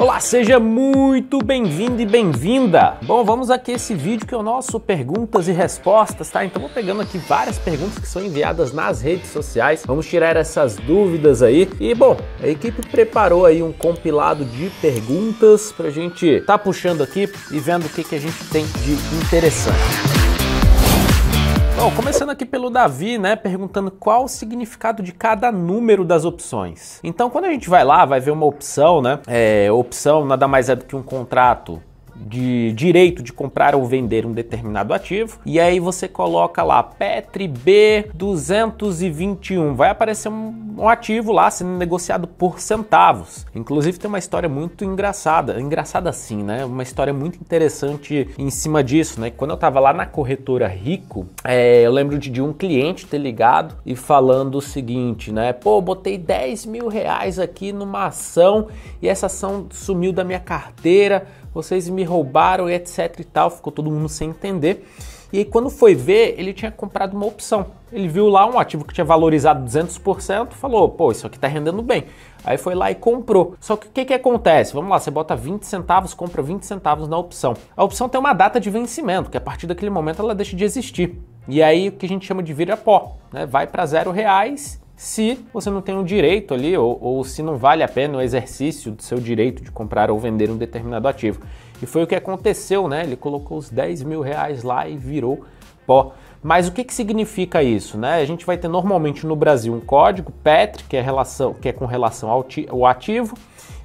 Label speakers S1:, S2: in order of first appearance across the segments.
S1: Olá, seja muito bem-vindo e bem-vinda! Bom, vamos aqui esse vídeo que é o nosso perguntas e respostas, tá? Então vou pegando aqui várias perguntas que são enviadas nas redes sociais, vamos tirar essas dúvidas aí. E bom, a equipe preparou aí um compilado de perguntas pra gente tá puxando aqui e vendo o que, que a gente tem de interessante. Bom, começando aqui pelo Davi, né, perguntando qual o significado de cada número das opções. Então, quando a gente vai lá, vai ver uma opção, né, é, opção nada mais é do que um contrato de direito de comprar ou vender um determinado ativo. E aí você coloca lá Petri B221. Vai aparecer um, um ativo lá sendo negociado por centavos. Inclusive tem uma história muito engraçada. Engraçada sim, né? Uma história muito interessante em cima disso, né? Quando eu tava lá na corretora Rico, é, eu lembro de, de um cliente ter ligado e falando o seguinte, né? Pô, botei 10 mil reais aqui numa ação e essa ação sumiu da minha carteira vocês me roubaram e etc e tal. Ficou todo mundo sem entender. E aí, quando foi ver, ele tinha comprado uma opção. Ele viu lá um ativo que tinha valorizado 200%, falou, pô, isso aqui tá rendendo bem. Aí foi lá e comprou. Só que o que, que acontece? Vamos lá, você bota 20 centavos, compra 20 centavos na opção. A opção tem uma data de vencimento, que a partir daquele momento ela deixa de existir. E aí o que a gente chama de vira pó, né? Vai para zero reais se você não tem o um direito ali ou, ou, se não vale a pena o exercício do seu direito de comprar ou vender um determinado ativo. E foi o que aconteceu, né? Ele colocou os 10 mil reais lá e virou pó. Mas o que, que significa isso, né? A gente vai ter normalmente no Brasil um código PETRE, que é, relação, que é com relação ao, ao ativo,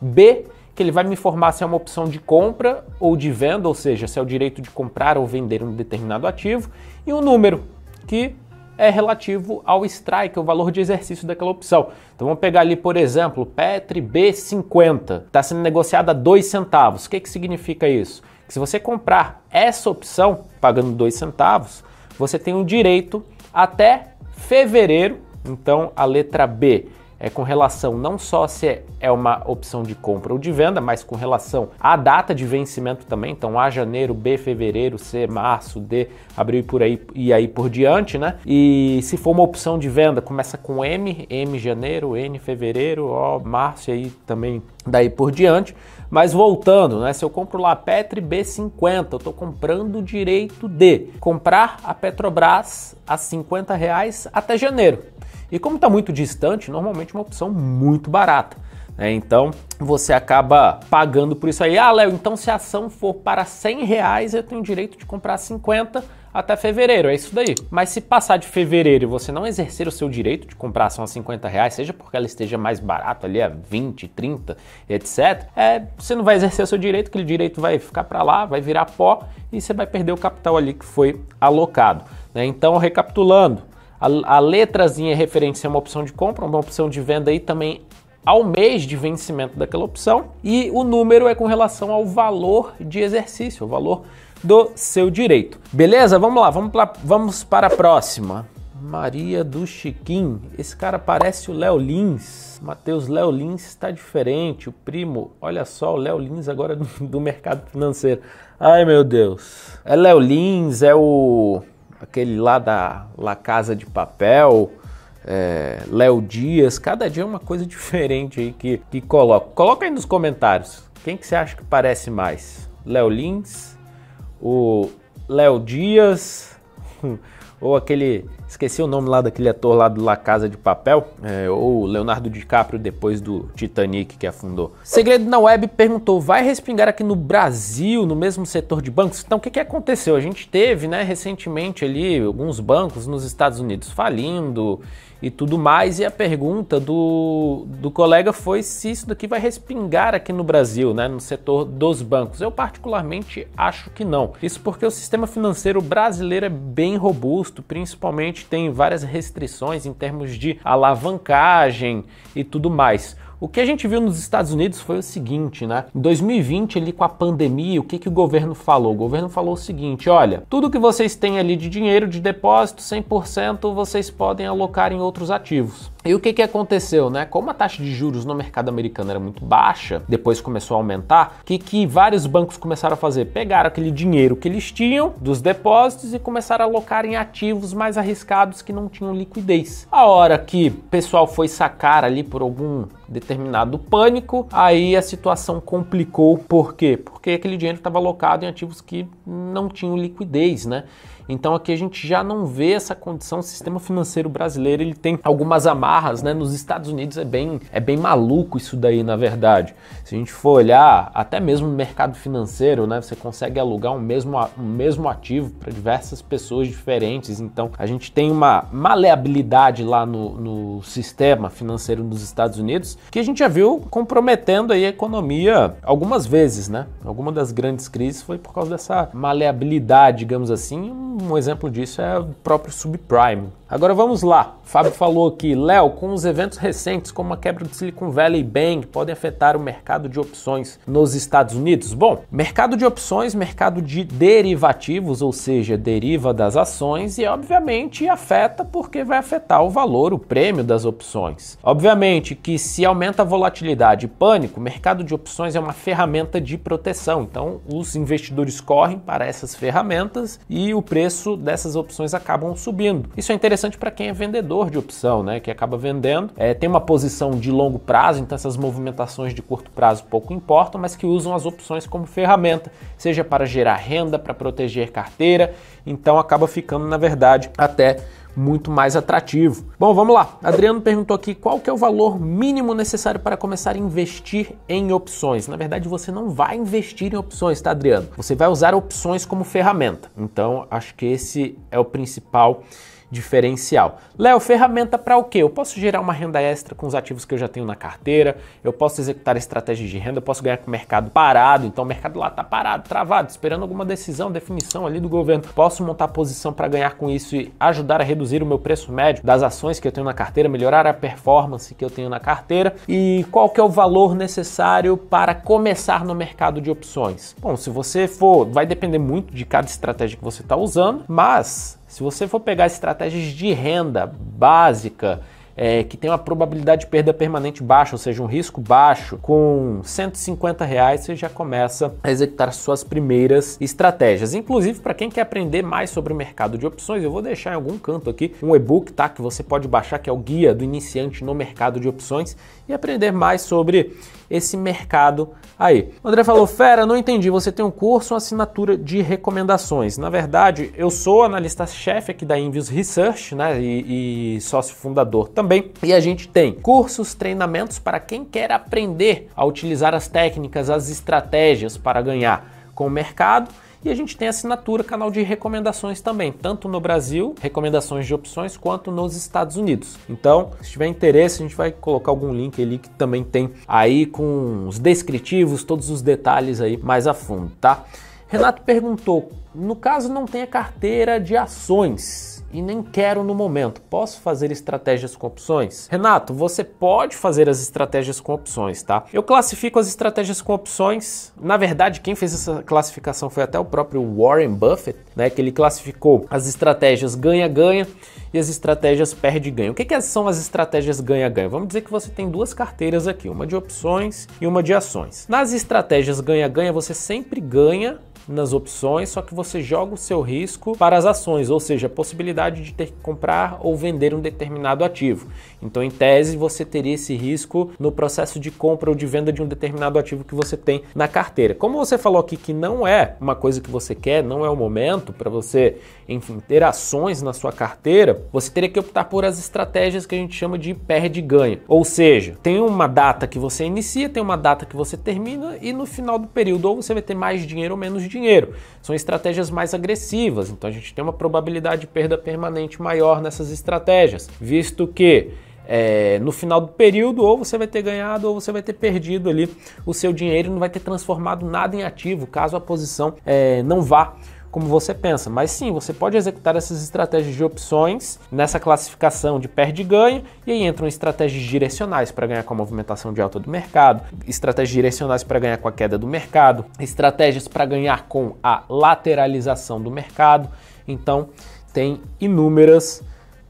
S1: B, que ele vai me informar se é uma opção de compra ou de venda, ou seja, se é o direito de comprar ou vender um determinado ativo, e um número, que é relativo ao strike, o valor de exercício daquela opção. Então vamos pegar ali, por exemplo, Petri B50, está sendo negociada a 2 centavos. O que, que significa isso? Que se você comprar essa opção pagando 2 centavos, você tem o um direito até fevereiro, então a letra B é, com relação não só se é uma opção de compra ou de venda, mas com relação à data de vencimento também. Então, A janeiro, B fevereiro, C março, D abril e por aí e aí por diante, né? E se for uma opção de venda, começa com M, M janeiro, N fevereiro, O março e aí também daí por diante. Mas voltando, né? Se eu compro lá Petri B50, eu estou comprando o direito de comprar a Petrobras a 50 reais até janeiro. E como está muito distante, normalmente é uma opção muito barata. Né? Então você acaba pagando por isso aí. Ah, Léo, então se a ação for para 100 reais, eu tenho direito de comprar 50 até fevereiro, é isso daí. Mas se passar de fevereiro e você não exercer o seu direito de comprar ação a 50 reais, seja porque ela esteja mais barata ali a 20, 30, etc., é, você não vai exercer o seu direito, aquele direito vai ficar para lá, vai virar pó e você vai perder o capital ali que foi alocado. Né? Então, recapitulando, a, a letrazinha referente a é uma opção de compra, uma opção de venda aí também ao mês de vencimento daquela opção e o número é com relação ao valor de exercício, o valor do seu direito. Beleza? Vamos lá, vamos, vamos para a próxima. Maria do Chiquim. Esse cara parece o Léo Lins. Matheus Léo Lins está diferente, o primo. Olha só, o Léo Lins agora do, do mercado financeiro. Ai, meu Deus. É Léo Lins, é o aquele lá da La Casa de Papel, é, Léo Dias, cada dia é uma coisa diferente aí que, que coloca. Coloca aí nos comentários, quem que você acha que parece mais? Léo Lins, o Léo Dias, ou aquele, esqueci o nome lá daquele ator lá do La Casa de Papel, é, ou Leonardo DiCaprio depois do Titanic que afundou. Segredo na Web perguntou, vai respingar aqui no Brasil, no mesmo setor de bancos? Então o que, que aconteceu? A gente teve né, recentemente ali alguns bancos nos Estados Unidos falindo, e tudo mais. E a pergunta do, do colega foi se isso daqui vai respingar aqui no Brasil, né, no setor dos bancos. Eu, particularmente, acho que não. Isso porque o sistema financeiro brasileiro é bem robusto, principalmente tem várias restrições em termos de alavancagem e tudo mais. O que a gente viu nos Estados Unidos foi o seguinte, né? Em 2020, ali com a pandemia, o que, que o governo falou? O governo falou o seguinte: olha, tudo que vocês têm ali de dinheiro, de depósito, 100% vocês podem alocar em outros ativos. E o que, que aconteceu, né? Como a taxa de juros no mercado americano era muito baixa, depois começou a aumentar, o que, que vários bancos começaram a fazer? Pegaram aquele dinheiro que eles tinham dos depósitos e começaram a alocar em ativos mais arriscados que não tinham liquidez. A hora que o pessoal foi sacar ali por algum determinado terminado pânico, aí a situação complicou. Por quê? Porque aquele dinheiro estava alocado em ativos que não tinham liquidez, né? Então aqui a gente já não vê essa condição. O sistema financeiro brasileiro ele tem algumas amarras, né? Nos Estados Unidos é bem, é bem maluco isso daí, na verdade. Se a gente for olhar, até mesmo no mercado financeiro, né? Você consegue alugar um mesmo, um mesmo ativo para diversas pessoas diferentes. Então a gente tem uma maleabilidade lá no, no sistema financeiro nos Estados Unidos que a gente já viu comprometendo aí a economia algumas vezes, né? Alguma das grandes crises foi por causa dessa maleabilidade, digamos assim. Um exemplo disso é o próprio subprime, Agora vamos lá. O Fábio falou aqui, Léo, com os eventos recentes como a quebra do Silicon Valley Bank podem afetar o mercado de opções nos Estados Unidos? Bom, mercado de opções, mercado de derivativos, ou seja, deriva das ações e obviamente afeta porque vai afetar o valor, o prêmio das opções. Obviamente que se aumenta a volatilidade e pânico, o mercado de opções é uma ferramenta de proteção. Então, os investidores correm para essas ferramentas e o preço dessas opções acabam subindo. Isso é interessante interessante para quem é vendedor de opção, né? Que acaba vendendo, é, tem uma posição de longo prazo, então essas movimentações de curto prazo pouco importam, mas que usam as opções como ferramenta, seja para gerar renda, para proteger carteira, então acaba ficando, na verdade, até muito mais atrativo. Bom, vamos lá. Adriano perguntou aqui qual que é o valor mínimo necessário para começar a investir em opções. Na verdade, você não vai investir em opções, tá, Adriano? Você vai usar opções como ferramenta. Então, acho que esse é o principal diferencial. Léo, ferramenta para o quê? Eu posso gerar uma renda extra com os ativos que eu já tenho na carteira, eu posso executar estratégias de renda, eu posso ganhar com o mercado parado, então o mercado lá está parado, travado, esperando alguma decisão, definição ali do governo. Posso montar posição para ganhar com isso e ajudar a reduzir o meu preço médio das ações que eu tenho na carteira, melhorar a performance que eu tenho na carteira e qual que é o valor necessário para começar no mercado de opções? Bom, se você for, vai depender muito de cada estratégia que você está usando, mas se você for pegar estratégias de renda básica, é, que tem uma probabilidade de perda permanente baixa, ou seja, um risco baixo, com 150 reais você já começa a executar suas primeiras estratégias. Inclusive, para quem quer aprender mais sobre o mercado de opções, eu vou deixar em algum canto aqui um e-book tá, que você pode baixar, que é o Guia do Iniciante no Mercado de Opções, e aprender mais sobre esse mercado aí. O André falou: Fera, não entendi. Você tem um curso, uma assinatura de recomendações. Na verdade, eu sou analista-chefe aqui da Invius Research né, e, e sócio fundador também também. E a gente tem cursos, treinamentos para quem quer aprender a utilizar as técnicas, as estratégias para ganhar com o mercado. E a gente tem assinatura, canal de recomendações também, tanto no Brasil, recomendações de opções, quanto nos Estados Unidos. Então, se tiver interesse, a gente vai colocar algum link ali que também tem aí com os descritivos, todos os detalhes aí mais a fundo, tá? Renato perguntou: no caso não tenha carteira de ações, e nem quero no momento. Posso fazer estratégias com opções? Renato, você pode fazer as estratégias com opções, tá? Eu classifico as estratégias com opções. Na verdade, quem fez essa classificação foi até o próprio Warren Buffett, né? Que ele classificou as estratégias ganha-ganha e as estratégias perde ganha O que, que são as estratégias ganha-ganha? Vamos dizer que você tem duas carteiras aqui, uma de opções e uma de ações. Nas estratégias ganha-ganha, você sempre ganha nas opções, só que você joga o seu risco para as ações, ou seja, a possibilidade de ter que comprar ou vender um determinado ativo. Então, em tese, você teria esse risco no processo de compra ou de venda de um determinado ativo que você tem na carteira. Como você falou aqui que não é uma coisa que você quer, não é o momento para você, enfim, ter ações na sua carteira, você teria que optar por as estratégias que a gente chama de perde-ganha. Ou seja, tem uma data que você inicia, tem uma data que você termina e no final do período ou você vai ter mais dinheiro ou menos dinheiro dinheiro. São estratégias mais agressivas, então a gente tem uma probabilidade de perda permanente maior nessas estratégias, visto que é, no final do período, ou você vai ter ganhado ou você vai ter perdido ali o seu dinheiro, não vai ter transformado nada em ativo, caso a posição é, não vá como você pensa. Mas sim, você pode executar essas estratégias de opções nessa classificação de perde e ganho, e aí entram estratégias direcionais para ganhar com a movimentação de alta do mercado, estratégias direcionais para ganhar com a queda do mercado, estratégias para ganhar com a lateralização do mercado. Então, tem inúmeras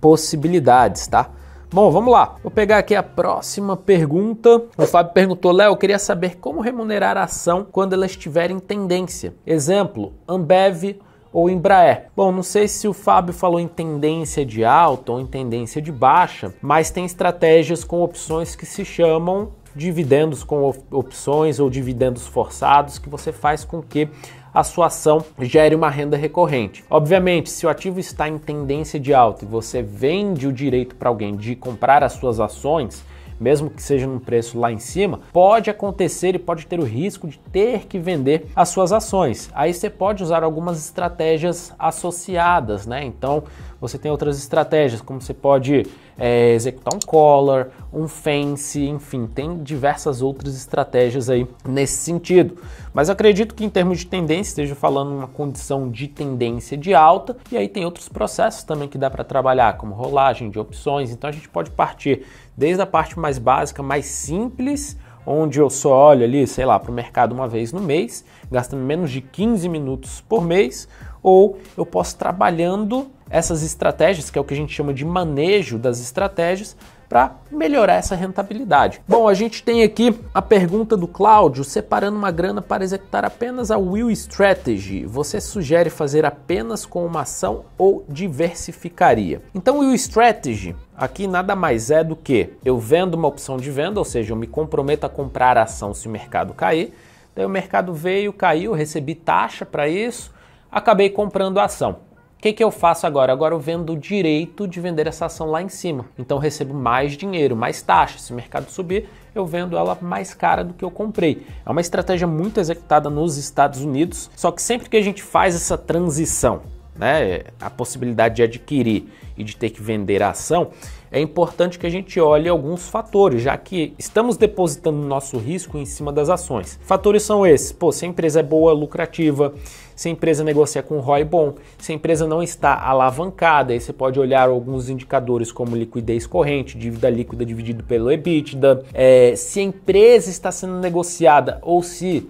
S1: possibilidades, tá? Bom, vamos lá. Vou pegar aqui a próxima pergunta. O Fábio perguntou: Léo, queria saber como remunerar a ação quando ela estiver em tendência. Exemplo: Ambev ou Embraer. Bom, não sei se o Fábio falou em tendência de alta ou em tendência de baixa, mas tem estratégias com opções que se chamam dividendos com opções ou dividendos forçados que você faz com que a sua ação gere uma renda recorrente. Obviamente, se o ativo está em tendência de alta e você vende o direito para alguém de comprar as suas ações, mesmo que seja num preço lá em cima, pode acontecer e pode ter o risco de ter que vender as suas ações. Aí você pode usar algumas estratégias associadas, né? Então, você tem outras estratégias, como você pode é, executar um collar, um fence, enfim, tem diversas outras estratégias aí nesse sentido. Mas acredito que em termos de tendência, esteja falando uma condição de tendência de alta, e aí tem outros processos também que dá para trabalhar, como rolagem de opções. Então a gente pode partir desde a parte mais básica, mais simples, onde eu só olho ali, sei lá, para o mercado uma vez no mês, gastando menos de 15 minutos por mês, ou eu posso trabalhando essas estratégias, que é o que a gente chama de manejo das estratégias, para melhorar essa rentabilidade. Bom, a gente tem aqui a pergunta do Cláudio, separando uma grana para executar apenas a Will Strategy. Você sugere fazer apenas com uma ação ou diversificaria? Então, Will Strategy aqui nada mais é do que eu vendo uma opção de venda, ou seja, eu me comprometo a comprar a ação se o mercado cair. Daí o mercado veio, caiu, recebi taxa para isso acabei comprando a ação. O que, que, eu faço agora? Agora eu vendo o direito de vender essa ação lá em cima. Então recebo mais dinheiro, mais taxa. Se o mercado subir, eu vendo ela mais cara do que eu comprei. É uma estratégia muito executada nos Estados Unidos, só que sempre que a gente faz essa transição né, a possibilidade de adquirir e de ter que vender a ação, é importante que a gente olhe alguns fatores, já que estamos depositando nosso risco em cima das ações. Fatores são esses: pô, se a empresa é boa, lucrativa, se a empresa negocia com um ROI bom, se a empresa não está alavancada, aí você pode olhar alguns indicadores como liquidez corrente, dívida líquida dividido pelo EBITDA, é, se a empresa está sendo negociada ou se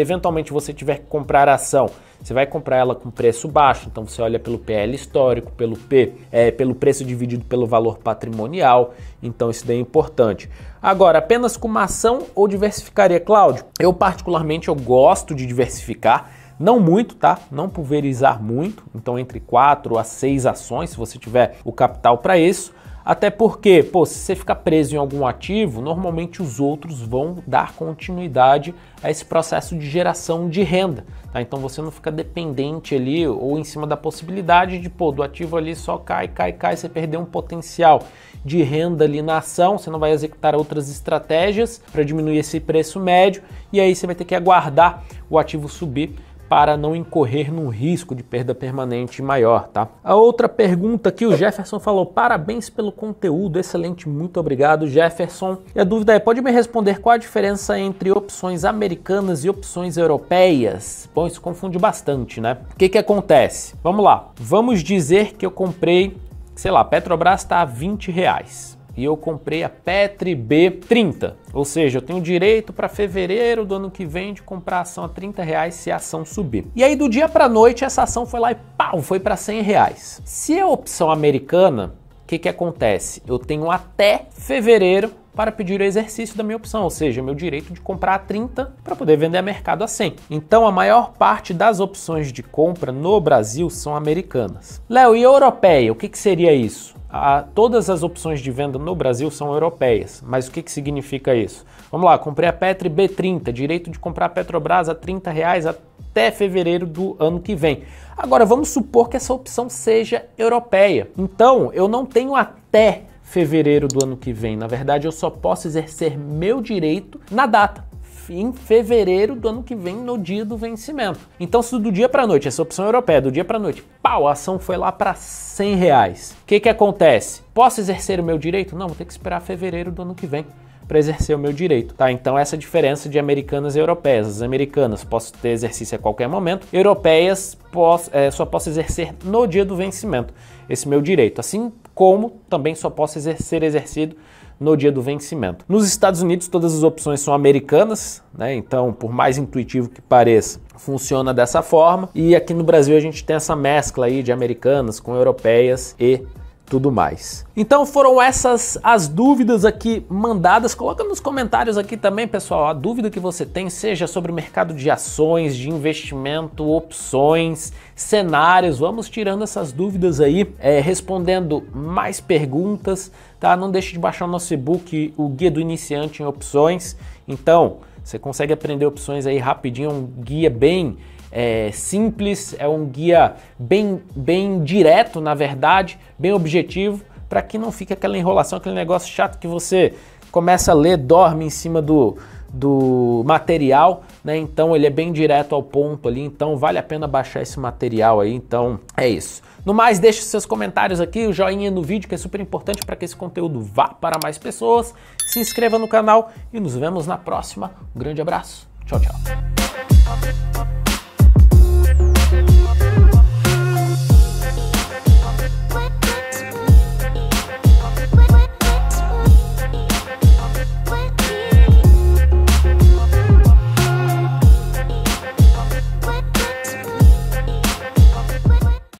S1: eventualmente você tiver que comprar ação, você vai comprar ela com preço baixo, então você olha pelo PL histórico, pelo P, é, pelo preço dividido pelo valor patrimonial, então isso daí é importante. Agora, apenas com uma ação ou diversificaria, Cláudio? Eu particularmente eu gosto de diversificar, não muito, tá? Não pulverizar muito, então entre 4 a 6 ações, se você tiver o capital para isso. Até porque, pô, se você ficar preso em algum ativo, normalmente os outros vão dar continuidade a esse processo de geração de renda. Tá? Então você não fica dependente ali ou em cima da possibilidade de, pô, do ativo ali só cai, cai, cai, você perdeu um potencial de renda ali na ação, você não vai executar outras estratégias para diminuir esse preço médio e aí você vai ter que aguardar o ativo subir para não incorrer num risco de perda permanente maior, tá? A outra pergunta que o Jefferson falou: "Parabéns pelo conteúdo, excelente, muito obrigado, Jefferson". E a dúvida é: pode me responder qual a diferença entre opções americanas e opções europeias? Bom, isso confunde bastante, né? O que que acontece? Vamos lá. Vamos dizer que eu comprei, sei lá, Petrobras está a 20 reais e eu comprei a Petri B30. Ou seja, eu tenho direito para fevereiro do ano que vem de comprar a ação a 30 reais se a ação subir. E aí do dia para noite essa ação foi lá e pau, foi para 100 reais. Se é opção americana, o que, que acontece? Eu tenho até fevereiro para pedir o exercício da minha opção, ou seja, meu direito de comprar a 30 para poder vender a mercado a 100. Então, a maior parte das opções de compra no Brasil são americanas. Léo, e europeia? O que, que seria isso? A, todas as opções de venda no Brasil são europeias, mas o que, que significa isso? Vamos lá, comprei a Petri B30, direito de comprar a Petrobras a 30 reais a até fevereiro do ano que vem. Agora vamos supor que essa opção seja europeia. Então eu não tenho até fevereiro do ano que vem. Na verdade, eu só posso exercer meu direito na data em fevereiro do ano que vem, no dia do vencimento. Então, se do dia para noite, essa opção é europeia, do dia para noite, pau, a ação foi lá para 100 reais. O que, que acontece? Posso exercer o meu direito? Não, vou ter que esperar fevereiro do ano que vem para exercer o meu direito, tá? Então essa é diferença de americanas e europeias. As americanas posso ter exercício a qualquer momento, europeias posso, é, só posso exercer no dia do vencimento esse meu direito, assim como também só posso ser exercido no dia do vencimento. Nos Estados Unidos, todas as opções são americanas, né? então, por mais intuitivo que pareça, funciona dessa forma. E aqui no Brasil, a gente tem essa mescla aí de americanas com europeias e tudo mais. Então foram essas as dúvidas aqui mandadas. Coloca nos comentários aqui também, pessoal, a dúvida que você tem, seja sobre mercado de ações, de investimento, opções, cenários. Vamos tirando essas dúvidas aí, é, respondendo mais perguntas, tá? Não deixe de baixar o nosso e-book, o Guia do Iniciante em Opções. Então, você consegue aprender opções aí rapidinho, é um guia bem é, simples, é um guia bem, bem direto, na verdade, bem objetivo, para que não fique aquela enrolação, aquele negócio chato que você começa a ler, dorme em cima do, do material, né? Então ele é bem direto ao ponto ali, então vale a pena baixar esse material aí. Então é isso. No mais, deixe seus comentários aqui, o joinha no vídeo que é super importante para que esse conteúdo vá para mais pessoas. Se inscreva no canal e nos vemos na próxima. Um grande abraço. Tchau, tchau.